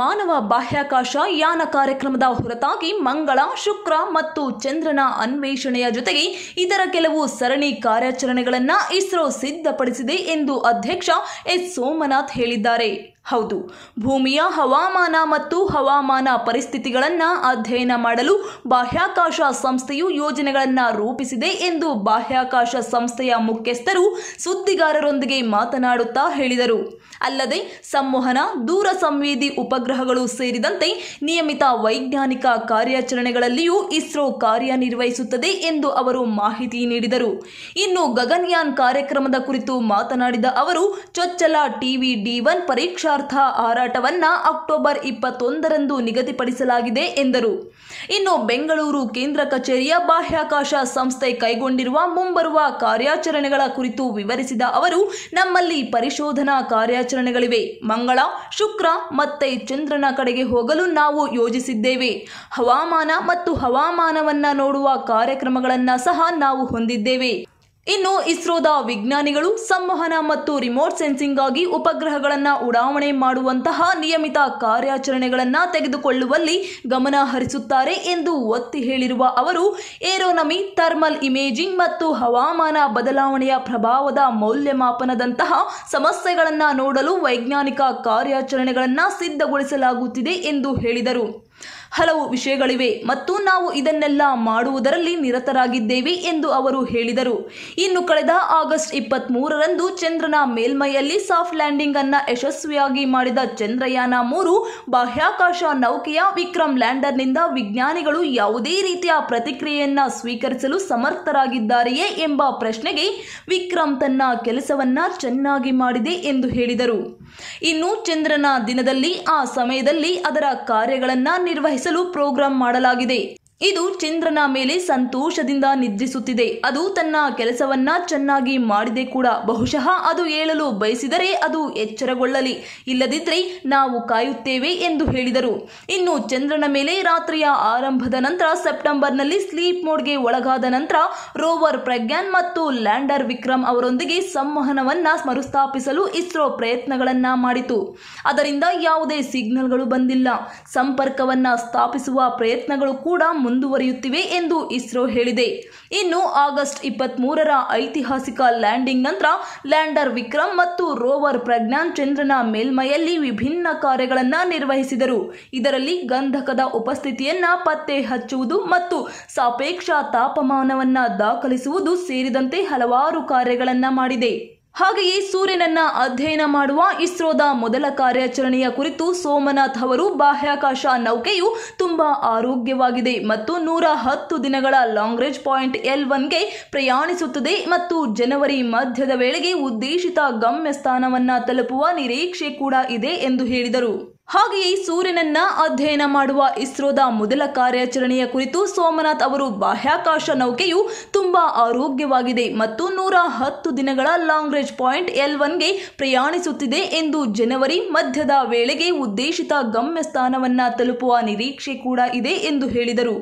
ಮಾನವ ಬಾಹ್ಯಾಕಾಶ ಯಾನ ಕಾರ್ಯಕ್ರಮದ ಹೊರತಾಗಿ ಮಂಗಳ ಶುಕ್ರ ಮತ್ತು ಚಂದ್ರನ ಅನ್ವೇಷಣೆಯ ಜೊತೆಗೆ ಇತರ ಕೆಲವು ಸರಣಿ ಕಾರ್ಯಾಚರಣೆಗಳನ್ನು ಇಸ್ರೋ ಸಿದ್ಧಪಡಿಸಿದೆ ಎಂದು ಅಧ್ಯಕ್ಷ ಎಸ್ ಸೋಮನಾಥ್ ಹೇಳಿದ್ದಾರೆ ಹೌದು ಭೂಮಿಯ ಹವಾಮಾನ ಮತ್ತು ಹವಾಮಾನ ಪರಿಸ್ಥಿತಿಗಳನ್ನು ಅಧ್ಯಯನ ಮಾಡಲು ಬಾಹ್ಯಾಕಾಶ ಸಂಸ್ಥೆಯು ಯೋಜನೆಗಳನ್ನು ರೂಪಿಸಿದೆ ಎಂದು ಬಾಹ್ಯಾಕಾಶ ಸಂಸ್ಥೆಯ ಮುಖ್ಯಸ್ಥರು ಸುದ್ದಿಗಾರರೊಂದಿಗೆ ಮಾತನಾಡುತ್ತಾ ಹೇಳಿದರು ಅಲ್ಲದೆ ಸಂವಹನ ದೂರ ಸಂವೇದಿ ಉಪಗ್ರಹಗಳು ಸೇರಿದಂತೆ ನಿಯಮಿತ ವೈಜ್ಞಾನಿಕ ಕಾರ್ಯಾಚರಣೆಗಳಲ್ಲಿಯೂ ಇಸ್ರೋ ಕಾರ್ಯನಿರ್ವಹಿಸುತ್ತದೆ ಎಂದು ಅವರು ಮಾಹಿತಿ ನೀಡಿದರು ಇನ್ನು ಗಗನಯಾನ್ ಕಾರ್ಯಕ್ರಮದ ಕುರಿತು ಮಾತನಾಡಿದ ಅವರು ಚೊಚ್ಚಲ ಟಿವಿ ಡಿ ಒನ್ ಪರೀಕ್ಷಾ ಪೂರ್ವಾರ್ಧ ಹಾರಾಟವನ್ನ ಅಕ್ಟೋಬರ್ ಇಪ್ಪತ್ತೊಂದರಂದು ನಿಗದಿಪಡಿಸಲಾಗಿದೆ ಎಂದರು ಇನ್ನು ಬೆಂಗಳೂರು ಕೇಂದ್ರ ಕಚೇರಿಯ ಬಾಹ್ಯಾಕಾಶ ಸಂಸ್ಥೆ ಕೈಗೊಂಡಿರುವ ಮುಂಬರುವ ಕಾರ್ಯಾಚರಣೆಗಳ ಕುರಿತು ವಿವರಿಸಿದ ಅವರು ನಮ್ಮಲ್ಲಿ ಪರಿಶೋಧನಾ ಕಾರ್ಯಾಚರಣೆಗಳಿವೆ ಮಂಗಳ ಶುಕ್ರ ಮತ್ತೆ ಚಂದ್ರನ ಕಡೆಗೆ ಹೋಗಲು ನಾವು ಯೋಜಿಸಿದ್ದೇವೆ ಹವಾಮಾನ ಮತ್ತು ಹವಾಮಾನವನ್ನ ನೋಡುವ ಕಾರ್ಯಕ್ರಮಗಳನ್ನು ಸಹ ನಾವು ಹೊಂದಿದ್ದೇವೆ ಇನ್ನು ಇಸ್ರೋದ ವಿಜ್ಞಾನಿಗಳು ಸಂವಹನ ಮತ್ತು ರಿಮೋಟ್ ಸೆನ್ಸಿಂಗ್ ಆಗಿ ಉಪಗ್ರಹಗಳನ್ನು ಉಡಾವಣೆ ಮಾಡುವಂತಹ ನಿಯಮಿತ ಕಾರ್ಯಾಚರಣೆಗಳನ್ನು ತೆಗೆದುಕೊಳ್ಳುವಲ್ಲಿ ಗಮನ ಹರಿಸುತ್ತಾರೆ ಎಂದು ಒತ್ತಿ ಹೇಳಿರುವ ಅವರು ಏರೋನಮಿ ಥರ್ಮಲ್ ಇಮೇಜಿಂಗ್ ಮತ್ತು ಹವಾಮಾನ ಬದಲಾವಣೆಯ ಪ್ರಭಾವದ ಮೌಲ್ಯಮಾಪನದಂತಹ ಸಮಸ್ಯೆಗಳನ್ನು ನೋಡಲು ವೈಜ್ಞಾನಿಕ ಕಾರ್ಯಾಚರಣೆಗಳನ್ನು ಸಿದ್ಧಗೊಳಿಸಲಾಗುತ್ತಿದೆ ಎಂದು ಹೇಳಿದರು ಹಲವು ವಿಷಯಗಳಿವೆ ಮತ್ತು ನಾವು ಇದನ್ನೆಲ್ಲ ಮಾಡುವುದರಲ್ಲಿ ನಿರತರಾಗಿದ್ದೇವೆ ಎಂದು ಅವರು ಹೇಳಿದರು ಇನ್ನು ಕಳೆದ ಆಗಸ್ಟ್ ಇಪ್ಪತ್ತ್ ಮೂರರಂದು ಚಂದ್ರನ ಮೇಲ್ಮೈಯಲ್ಲಿ ಸಾಫ್ಟ್ ಲ್ಯಾಂಡಿಂಗ್ ಅನ್ನು ಯಶಸ್ವಿಯಾಗಿ ಮಾಡಿದ ಚಂದ್ರಯಾನ ಮೂರು ಬಾಹ್ಯಾಕಾಶ ನೌಕೆಯ ವಿಕ್ರಮ್ ಲ್ಯಾಂಡರ್ನಿಂದ ವಿಜ್ಞಾನಿಗಳು ಯಾವುದೇ ರೀತಿಯ ಪ್ರತಿಕ್ರಿಯೆಯನ್ನ ಸ್ವೀಕರಿಸಲು ಸಮರ್ಥರಾಗಿದ್ದಾರೆಯೇ ಎಂಬ ಪ್ರಶ್ನೆಗೆ ವಿಕ್ರಮ್ ತನ್ನ ಕೆಲಸವನ್ನ ಚೆನ್ನಾಗಿ ಮಾಡಿದೆ ಎಂದು ಹೇಳಿದರು ಇನ್ನು ಚಂದ್ರನ ದಿನದಲ್ಲಿ ಆ ಸಮಯದಲ್ಲಿ ಅದರ ಕಾರ್ಯಗಳನ್ನು ನಿರ್ವಹಿಸಿ ನಡೆಸಲು ಪ್ರೋಗ್ರಾಂ ಮಾಡಲಾಗಿದೆ ಇದು ಚಂದ್ರನ ಮೇಲೆ ಸಂತೋಷದಿಂದ ನಿದ್ರಿಸುತ್ತಿದೆ ಅದು ತನ್ನ ಕೆಲಸವನ್ನ ಚೆನ್ನಾಗಿ ಮಾಡಿದೆ ಕೂಡ ಬಹುಶಃ ಅದು ಏಳಲು ಬಯಸಿದರೆ ಅದು ಎಚ್ಚರಗೊಳ್ಳಲಿ ಇಲ್ಲದಿದ್ದರೆ ನಾವು ಕಾಯುತ್ತೇವೆ ಎಂದು ಹೇಳಿದರು ಇನ್ನು ಚಂದ್ರನ ಮೇಲೆ ರಾತ್ರಿಯ ಆರಂಭದ ನಂತರ ಸೆಪ್ಟೆಂಬರ್ನಲ್ಲಿ ಸ್ಲೀಪ್ ಮೋಡ್ಗೆ ಒಳಗಾದ ನಂತರ ರೋವರ್ ಪ್ರಜ್ಞಾನ್ ಮತ್ತು ಲ್ಯಾಂಡರ್ ವಿಕ್ರಮ್ ಅವರೊಂದಿಗೆ ಸಂವಹನವನ್ನ ಮರುಸ್ಥಾಪಿಸಲು ಇಸ್ರೋ ಪ್ರಯತ್ನಗಳನ್ನ ಮಾಡಿತು ಅದರಿಂದ ಯಾವುದೇ ಸಿಗ್ನಲ್ಗಳು ಬಂದಿಲ್ಲ ಸಂಪರ್ಕವನ್ನ ಸ್ಥಾಪಿಸುವ ಪ್ರಯತ್ನಗಳು ಕೂಡ ಮುಂದುವರಿಯುತ್ತಿವೆ ಎಂದು ಇಸ್ರೋ ಹೇಳಿದೆ ಇನ್ನು ಆಗಸ್ಟ್ ಇಪ್ಪತ್ತ್ ಮೂರರ ಐತಿಹಾಸಿಕ ಲ್ಯಾಂಡಿಂಗ್ ನಂತರ ಲ್ಯಾಂಡರ್ ವಿಕ್ರಮ್ ಮತ್ತು ರೋವರ್ ಪ್ರಜ್ಞಾನ್ ಚಂದ್ರನ ಮೇಲ್ಮೈಯಲ್ಲಿ ವಿಭಿನ್ನ ಕಾರ್ಯಗಳನ್ನು ನಿರ್ವಹಿಸಿದರು ಇದರಲ್ಲಿ ಗಂಧಕದ ಉಪಸ್ಥಿತಿಯನ್ನು ಪತ್ತೆ ಹಚ್ಚುವುದು ಮತ್ತು ಸಾಪೇಕ್ಷ ತಾಪಮಾನವನ್ನು ದಾಖಲಿಸುವುದು ಸೇರಿದಂತೆ ಹಲವಾರು ಕಾರ್ಯಗಳನ್ನು ಮಾಡಿದೆ ಹಾಗೆಯೇ ಸೂರ್ಯನನ್ನ ಅಧ್ಯಯನ ಮಾಡುವ ಇಸ್ರೋದ ಮೊದಲ ಕಾರ್ಯಾಚರಣೆಯ ಕುರಿತು ಸೋಮನಾಥ್ ಅವರು ಬಾಹ್ಯಾಕಾಶ ನೌಕೆಯು ತುಂಬಾ ಆರೋಗ್ಯವಾಗಿದೆ ಮತ್ತು ನೂರ ಹತ್ತು ದಿನಗಳ ಲಾಂಗ್ರೇಜ್ ಪಾಯಿಂಟ್ ಎಲ್ ಒನ್ಗೆ ಪ್ರಯಾಣಿಸುತ್ತದೆ ಮತ್ತು ಜನವರಿ ಮಧ್ಯದ ವೇಳೆಗೆ ಉದ್ದೇಶಿತ ಗಮ್ಯ ಸ್ಥಾನವನ್ನ ತಲುಪುವ ನಿರೀಕ್ಷೆ ಕೂಡ ಇದೆ ಎಂದು ಹೇಳಿದರು ಹಾಗೆಯೇ ಸೂರ್ಯನನ್ನ ಅಧ್ಯಯನ ಮಾಡುವ ಇಸ್ರೋದ ಮೊದಲ ಕಾರ್ಯಾಚರಣೆಯ ಕುರಿತು ಸೋಮನಾಥ್ ಅವರು ಬಾಹ್ಯಾಕಾಶ ನೌಕೆಯು ತುಂಬಾ ಆರೋಗ್ಯವಾಗಿದೆ ಮತ್ತು ನೂರ ಹತ್ತು ದಿನಗಳ ಲಾಂಗ್ ರೇಂಜ್ ಪಾಯಿಂಟ್ ಎಲ್ ಒನ್ಗೆ ಪ್ರಯಾಣಿಸುತ್ತಿದೆ ಎಂದು ಜನವರಿ ಮಧ್ಯದ ವೇಳೆಗೆ ಉದ್ದೇಶಿತ ಗಮ್ಯಸ್ಥಾನವನ್ನ ತಲುಪುವ ನಿರೀಕ್ಷೆ ಕೂಡ ಇದೆ ಎಂದು ಹೇಳಿದರು